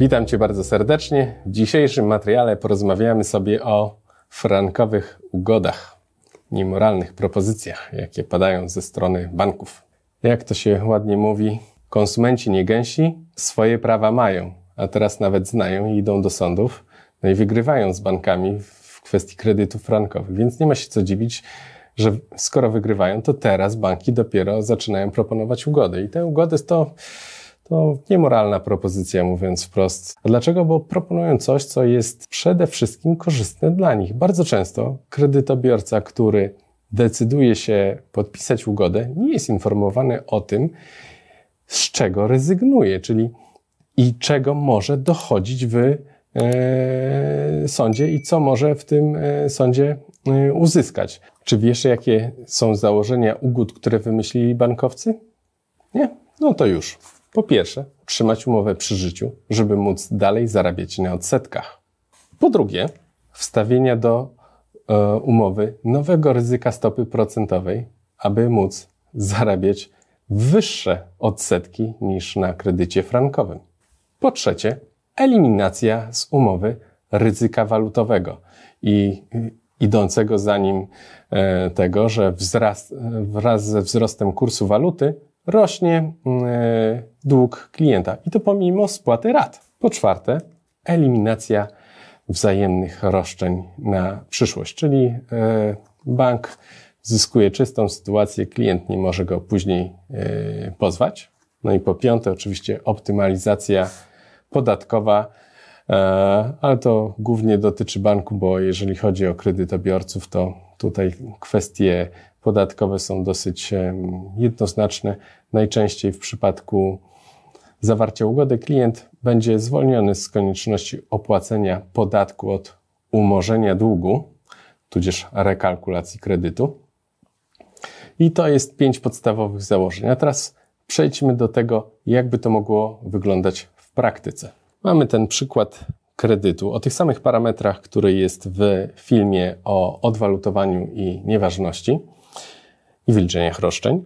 Witam Cię bardzo serdecznie. W dzisiejszym materiale porozmawiamy sobie o frankowych ugodach, niemoralnych propozycjach, jakie padają ze strony banków. Jak to się ładnie mówi, konsumenci niegęsi swoje prawa mają, a teraz nawet znają i idą do sądów, no i wygrywają z bankami w kwestii kredytów frankowych, więc nie ma się co dziwić, że skoro wygrywają, to teraz banki dopiero zaczynają proponować ugody. I te ugody to to niemoralna propozycja, mówiąc wprost. A dlaczego? Bo proponują coś, co jest przede wszystkim korzystne dla nich. Bardzo często kredytobiorca, który decyduje się podpisać ugodę, nie jest informowany o tym, z czego rezygnuje, czyli i czego może dochodzić w e, sądzie i co może w tym e, sądzie e, uzyskać. Czy wiesz, jakie są założenia ugód, które wymyślili bankowcy? Nie? No to już. Po pierwsze, utrzymać umowę przy życiu, żeby móc dalej zarabiać na odsetkach. Po drugie, wstawienia do e, umowy nowego ryzyka stopy procentowej, aby móc zarabiać wyższe odsetki niż na kredycie frankowym. Po trzecie, eliminacja z umowy ryzyka walutowego i idącego za nim e, tego, że wzrast, e, wraz ze wzrostem kursu waluty rośnie e, dług klienta i to pomimo spłaty rat. Po czwarte, eliminacja wzajemnych roszczeń na przyszłość, czyli e, bank zyskuje czystą sytuację, klient nie może go później e, pozwać. No i po piąte, oczywiście optymalizacja podatkowa, ale to głównie dotyczy banku, bo jeżeli chodzi o kredytobiorców, to Tutaj kwestie podatkowe są dosyć jednoznaczne. Najczęściej w przypadku zawarcia ugody klient będzie zwolniony z konieczności opłacenia podatku od umorzenia długu, tudzież rekalkulacji kredytu. I to jest pięć podstawowych założeń. A teraz przejdźmy do tego, jakby to mogło wyglądać w praktyce. Mamy ten przykład kredytu, o tych samych parametrach, który jest w filmie o odwalutowaniu i nieważności i wyliczeniach roszczeń.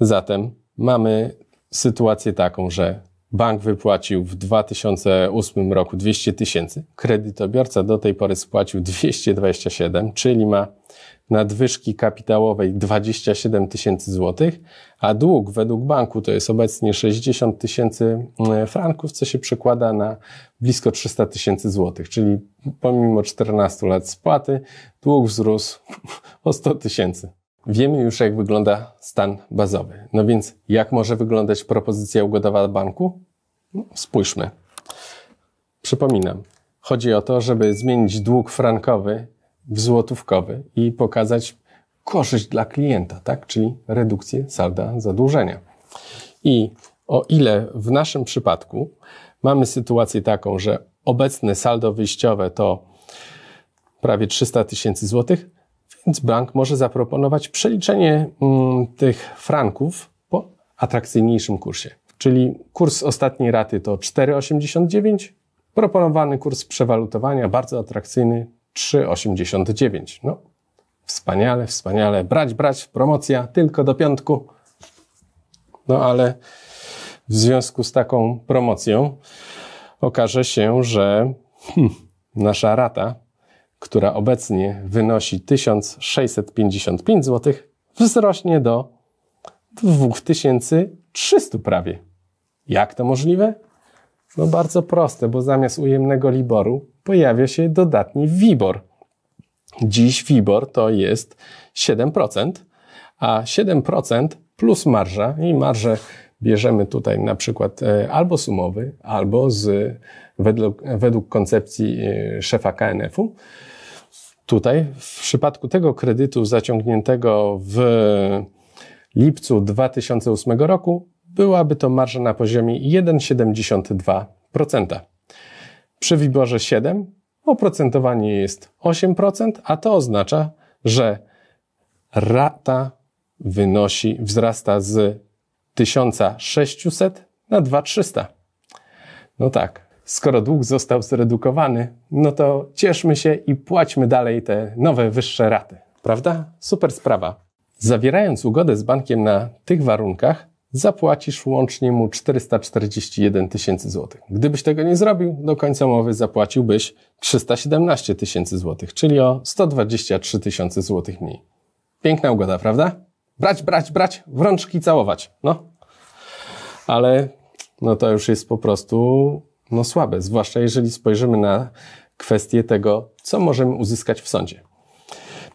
Zatem mamy sytuację taką, że bank wypłacił w 2008 roku 200 tysięcy, kredytobiorca do tej pory spłacił 227, czyli ma nadwyżki kapitałowej 27 tysięcy złotych, a dług według banku to jest obecnie 60 tysięcy e, franków, co się przekłada na blisko 300 tysięcy złotych, czyli pomimo 14 lat spłaty dług wzrósł o 100 tysięcy. Wiemy już, jak wygląda stan bazowy. No więc, jak może wyglądać propozycja ugodowa banku? No, spójrzmy. Przypominam, chodzi o to, żeby zmienić dług frankowy w złotówkowy i pokazać korzyść dla klienta, tak? czyli redukcję salda zadłużenia. I o ile w naszym przypadku mamy sytuację taką, że obecne saldo wyjściowe to prawie 300 tysięcy złotych, więc bank może zaproponować przeliczenie mm, tych franków po atrakcyjniejszym kursie. Czyli kurs ostatniej raty to 4,89, proponowany kurs przewalutowania, bardzo atrakcyjny 3,89. No, wspaniale, wspaniale. Brać, brać, promocja tylko do piątku. No ale w związku z taką promocją okaże się, że hmm, nasza rata, która obecnie wynosi 1655 zł, wzrośnie do 2300 prawie. Jak to możliwe? No bardzo proste, bo zamiast ujemnego Liboru pojawia się dodatni WIBOR. Dziś WIBOR to jest 7%, a 7% plus marża i marżę bierzemy tutaj na przykład e, albo sumowy, albo z, według, według koncepcji e, szefa KNF-u. Tutaj w przypadku tego kredytu zaciągniętego w lipcu 2008 roku byłaby to marża na poziomie 1,72%. Przy wyborze 7 oprocentowanie jest 8%, a to oznacza, że rata wynosi, wzrasta z 1600 na 2300. No tak, skoro dług został zredukowany, no to cieszmy się i płaćmy dalej te nowe, wyższe raty. Prawda? Super sprawa. Zawierając ugodę z bankiem na tych warunkach, zapłacisz łącznie mu 441 tysięcy złotych. Gdybyś tego nie zrobił, do końca umowy zapłaciłbyś 317 tysięcy złotych, czyli o 123 tysiące złotych mniej. Piękna ugoda, prawda? Brać, brać, brać, w rączki całować, no. Ale no to już jest po prostu no słabe, zwłaszcza jeżeli spojrzymy na kwestię tego, co możemy uzyskać w sądzie.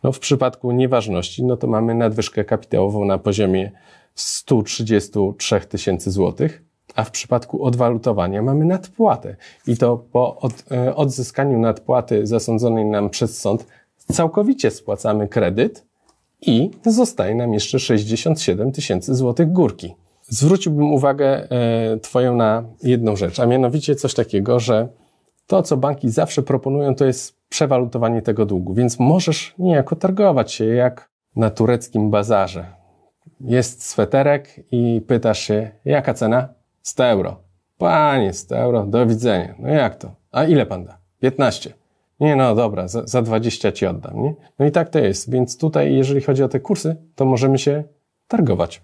No w przypadku nieważności, no to mamy nadwyżkę kapitałową na poziomie 133 tysięcy złotych, a w przypadku odwalutowania mamy nadpłatę. I to po od, e, odzyskaniu nadpłaty zasądzonej nam przez sąd całkowicie spłacamy kredyt i zostaje nam jeszcze 67 tysięcy złotych górki. Zwróciłbym uwagę e, Twoją na jedną rzecz, a mianowicie coś takiego, że to, co banki zawsze proponują, to jest przewalutowanie tego długu, więc możesz niejako targować się jak na tureckim bazarze jest sweterek i pytasz się, jaka cena? 100 euro. Panie, 100 euro, do widzenia. No jak to? A ile pan da? 15. Nie, no dobra, za, za 20 ci oddam, nie? No i tak to jest. Więc tutaj, jeżeli chodzi o te kursy, to możemy się targować.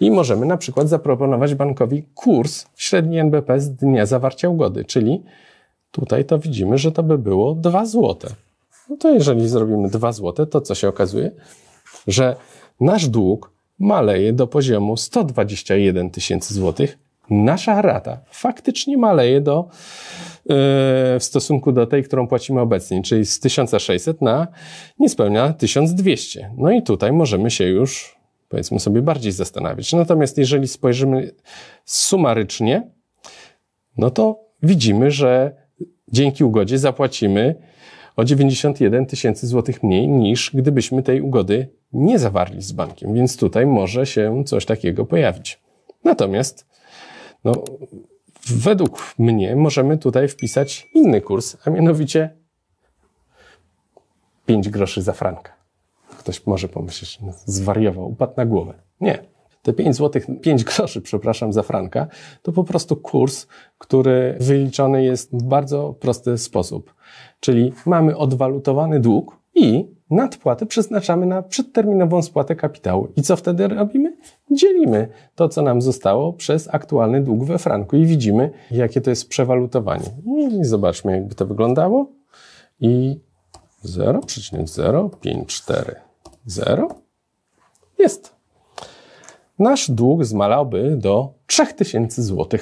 I możemy na przykład zaproponować bankowi kurs średni NBP z dnia zawarcia ugody, czyli tutaj to widzimy, że to by było 2 złote. No to jeżeli zrobimy 2 złote, to co się okazuje? Że nasz dług maleje do poziomu 121 tysięcy złotych. Nasza rata faktycznie maleje do, yy, w stosunku do tej, którą płacimy obecnie, czyli z 1600 na niespełna 1200. No i tutaj możemy się już, powiedzmy sobie, bardziej zastanawiać. Natomiast jeżeli spojrzymy sumarycznie, no to widzimy, że dzięki ugodzie zapłacimy o 91 tysięcy złotych mniej niż gdybyśmy tej ugody nie zawarli z bankiem, więc tutaj może się coś takiego pojawić. Natomiast, no, według mnie możemy tutaj wpisać inny kurs, a mianowicie 5 groszy za franka. Ktoś może pomyśleć, no, zwariował, upadł na głowę. Nie te 5 zł, 5 groszy, przepraszam, za franka, to po prostu kurs, który wyliczony jest w bardzo prosty sposób. Czyli mamy odwalutowany dług i nadpłatę przeznaczamy na przedterminową spłatę kapitału. I co wtedy robimy? Dzielimy to, co nam zostało przez aktualny dług we franku i widzimy, jakie to jest przewalutowanie. No I zobaczmy, jakby to wyglądało. I 0,0540 jest nasz dług zmalałby do 3000 zł.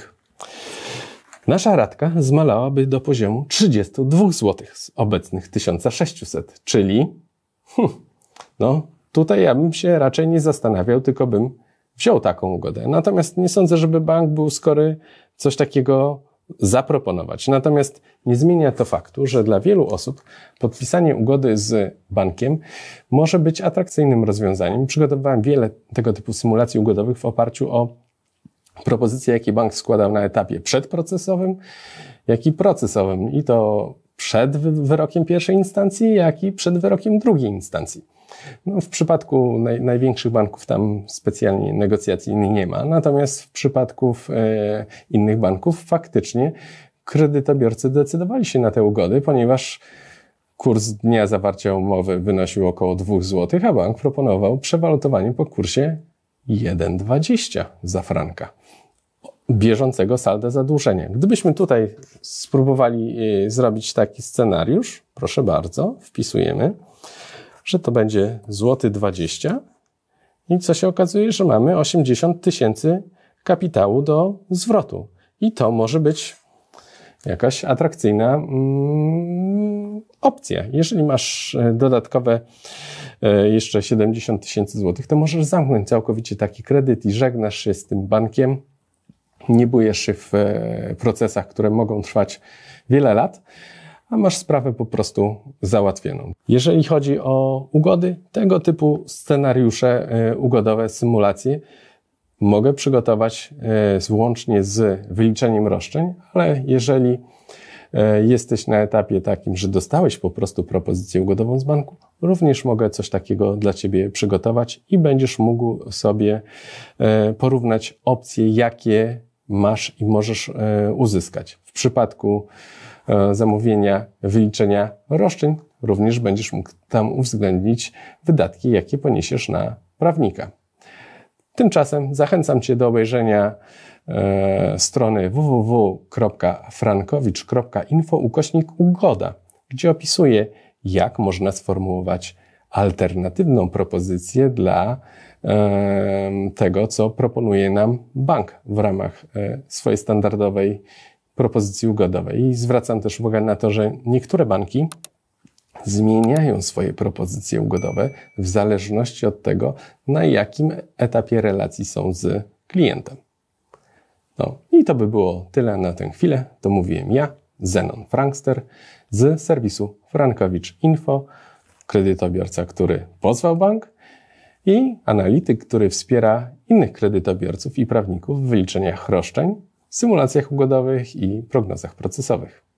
Nasza ratka zmalałaby do poziomu 32 zł z obecnych 1600, czyli hm, no tutaj ja bym się raczej nie zastanawiał, tylko bym wziął taką ugodę. Natomiast nie sądzę, żeby bank był skory coś takiego zaproponować. Natomiast nie zmienia to faktu, że dla wielu osób podpisanie ugody z bankiem może być atrakcyjnym rozwiązaniem. Przygotowywałem wiele tego typu symulacji ugodowych w oparciu o propozycje, jakie bank składał na etapie przedprocesowym, jak i procesowym. I to przed wyrokiem pierwszej instancji, jak i przed wyrokiem drugiej instancji. No, w przypadku naj, największych banków tam specjalnie negocjacji nie ma, natomiast w przypadku e, innych banków faktycznie kredytobiorcy decydowali się na te ugody, ponieważ kurs dnia zawarcia umowy wynosił około 2 zł, a bank proponował przewalutowanie po kursie 1,20 za franka bieżącego salda zadłużenia. Gdybyśmy tutaj spróbowali e, zrobić taki scenariusz, proszę bardzo, wpisujemy że to będzie złoty 20 i co się okazuje, że mamy 80 tysięcy kapitału do zwrotu. I to może być jakaś atrakcyjna mm, opcja. Jeżeli masz e, dodatkowe e, jeszcze 70 tysięcy złotych, to możesz zamknąć całkowicie taki kredyt i żegnasz się z tym bankiem. Nie bujesz się w e, procesach, które mogą trwać wiele lat a masz sprawę po prostu załatwioną. Jeżeli chodzi o ugody, tego typu scenariusze e, ugodowe, symulacje mogę przygotować e, łącznie z wyliczeniem roszczeń, ale jeżeli e, jesteś na etapie takim, że dostałeś po prostu propozycję ugodową z banku, również mogę coś takiego dla Ciebie przygotować i będziesz mógł sobie porównać opcje, jakie masz i możesz uzyskać. W przypadku E, zamówienia, wyliczenia roszczeń, również będziesz mógł tam uwzględnić wydatki, jakie poniesiesz na prawnika. Tymczasem zachęcam Cię do obejrzenia e, strony www.frankowicz.info ukośnik ugoda, gdzie opisuję, jak można sformułować alternatywną propozycję dla e, tego, co proponuje nam bank w ramach e, swojej standardowej propozycji ugodowej. I zwracam też uwagę na to, że niektóre banki zmieniają swoje propozycje ugodowe w zależności od tego, na jakim etapie relacji są z klientem. No i to by było tyle na tę chwilę. To mówiłem ja, Zenon Frankster z serwisu Frankowicz Info, kredytobiorca, który pozwał bank i analityk, który wspiera innych kredytobiorców i prawników w wyliczeniach roszczeń symulacjach ugodowych i prognozach procesowych.